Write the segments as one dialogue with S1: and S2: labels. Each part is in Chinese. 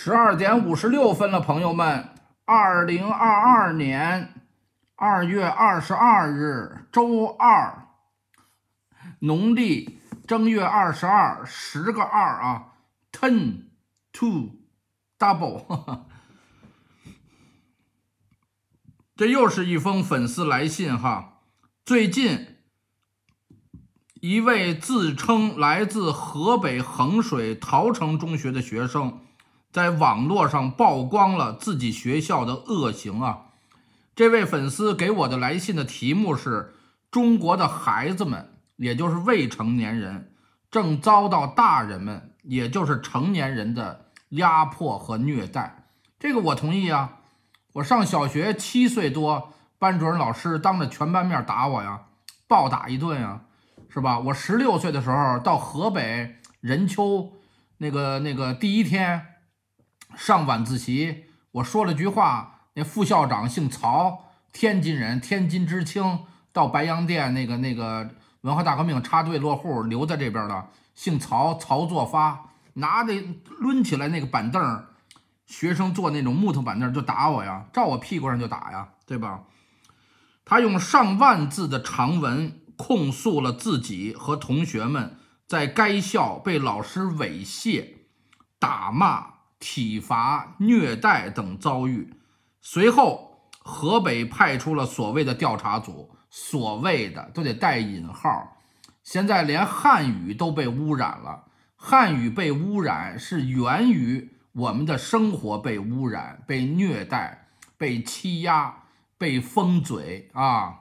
S1: 十二点五十六分了，朋友们，二零二二年二月二十二日，周二，农历正月二十二，十个二啊，ten two double，这又是一封粉丝来信哈。最近，一位自称来自河北衡水桃城中学的学生。在网络上曝光了自己学校的恶行啊！这位粉丝给我的来信的题目是：“中国的孩子们，也就是未成年人，正遭到大人们，也就是成年人的压迫和虐待。”这个我同意啊！我上小学七岁多，班主任老师当着全班面打我呀，暴打一顿呀，是吧？我十六岁的时候到河北任丘，那个那个第一天。上晚自习，我说了句话，那副校长姓曹，天津人，天津知青，到白洋淀那个那个文化大革命插队落户，留在这边的，姓曹，曹作发，拿着抡起来那个板凳，学生坐那种木头板凳就打我呀，照我屁股上就打呀，对吧？他用上万字的长文控诉了自己和同学们在该校被老师猥亵、打骂。体罚、虐待等遭遇。随后，河北派出了所谓的调查组，所谓的都得带引号。现在连汉语都被污染了，汉语被污染是源于我们的生活被污染、被虐待、被欺压、被封嘴啊！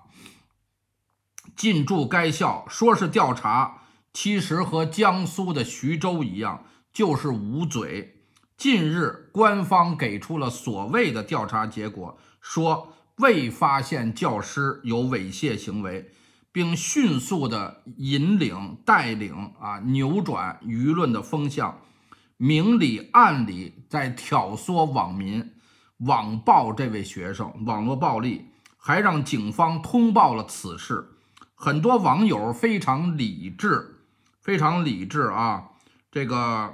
S1: 进驻该校，说是调查，其实和江苏的徐州一样，就是捂嘴。近日，官方给出了所谓的调查结果，说未发现教师有猥亵行为，并迅速的引领、带领啊扭转舆论的风向，明里暗里在挑唆网民网暴这位学生，网络暴力，还让警方通报了此事。很多网友非常理智，非常理智啊，这个。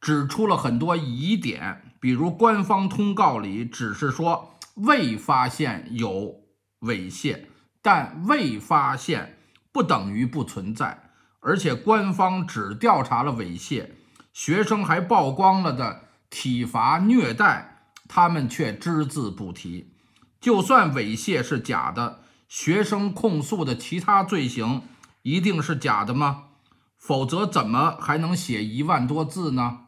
S1: 指出了很多疑点，比如官方通告里只是说未发现有猥亵，但未发现不等于不存在，而且官方只调查了猥亵，学生还曝光了的体罚虐待，他们却只字不提。就算猥亵是假的，学生控诉的其他罪行一定是假的吗？否则怎么还能写一万多字呢？